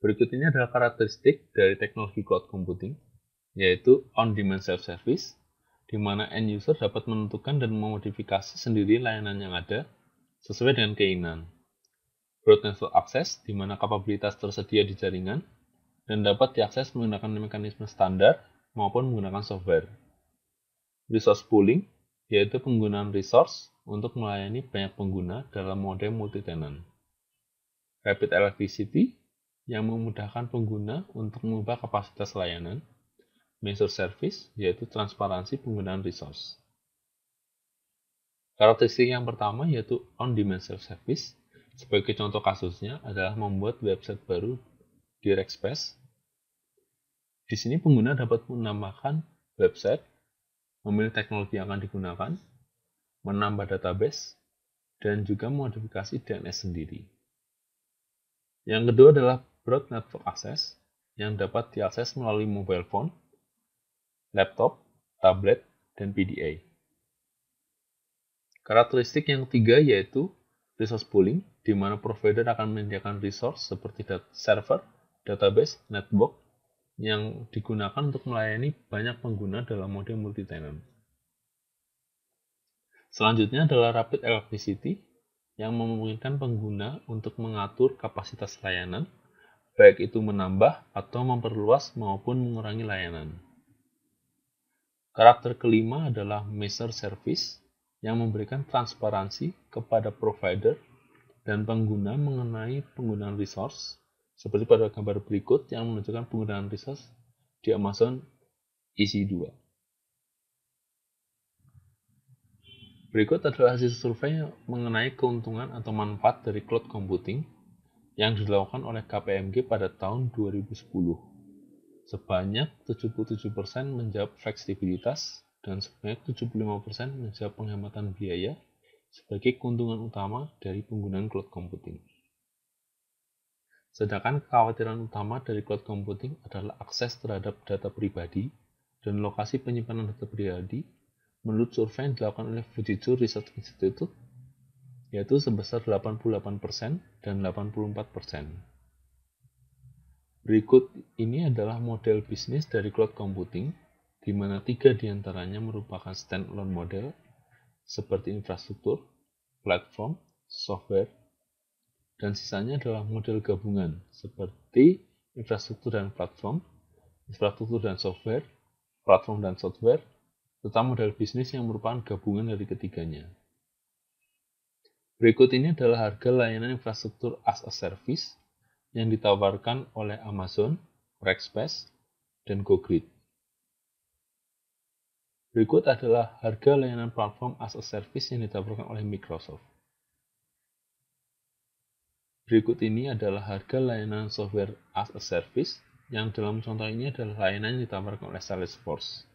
Berikut ini adalah karakteristik dari teknologi cloud computing, yaitu on-demand self-service, di mana end user dapat menentukan dan memodifikasi sendiri layanan yang ada sesuai dengan keinginan. Broad network access, di mana kapabilitas tersedia di jaringan, dan dapat diakses menggunakan mekanisme standar maupun menggunakan software. Resource pooling, yaitu penggunaan resource untuk melayani banyak pengguna dalam mode multi-tenant. Rapid electricity, yang memudahkan pengguna untuk mengubah kapasitas layanan, measure service, yaitu transparansi penggunaan resource. Karakteristik yang pertama yaitu on-demand self service. Sebagai contoh kasusnya adalah membuat website baru di Rackspace. Di sini pengguna dapat menambahkan website, memilih teknologi yang akan digunakan, menambah database, dan juga modifikasi DNS sendiri. Yang kedua adalah Broad Network Access yang dapat diakses melalui mobile phone, laptop, tablet, dan PDA. Karakteristik yang ketiga yaitu resource pooling, di mana provider akan menyediakan resource seperti server, database, network, yang digunakan untuk melayani banyak pengguna dalam mode multi-tenant. Selanjutnya adalah rapid electricity, yang memungkinkan pengguna untuk mengatur kapasitas layanan baik itu menambah atau memperluas maupun mengurangi layanan. Karakter kelima adalah measure service yang memberikan transparansi kepada provider dan pengguna mengenai penggunaan resource seperti pada gambar berikut yang menunjukkan penggunaan resource di Amazon EC2. Berikut adalah hasil survei mengenai keuntungan atau manfaat dari cloud computing yang dilakukan oleh KPMG pada tahun 2010. Sebanyak 77% menjawab fleksibilitas dan sebanyak 75% menjawab penghematan biaya sebagai keuntungan utama dari penggunaan cloud computing. Sedangkan kekhawatiran utama dari cloud computing adalah akses terhadap data pribadi dan lokasi penyimpanan data pribadi menurut survei yang dilakukan oleh Fujitsu Research Institute yaitu sebesar 88% dan 84%. Berikut ini adalah model bisnis dari cloud computing, di mana tiga diantaranya merupakan standalone model, seperti infrastruktur, platform, software, dan sisanya adalah model gabungan, seperti infrastruktur dan platform, infrastruktur dan software, platform dan software, serta model bisnis yang merupakan gabungan dari ketiganya. Berikut ini adalah harga layanan infrastruktur as a service yang ditawarkan oleh Amazon, Rackspace, dan GoGrid. Berikut adalah harga layanan platform as a service yang ditawarkan oleh Microsoft. Berikut ini adalah harga layanan software as a service yang dalam contoh ini adalah layanan yang ditawarkan oleh Salesforce.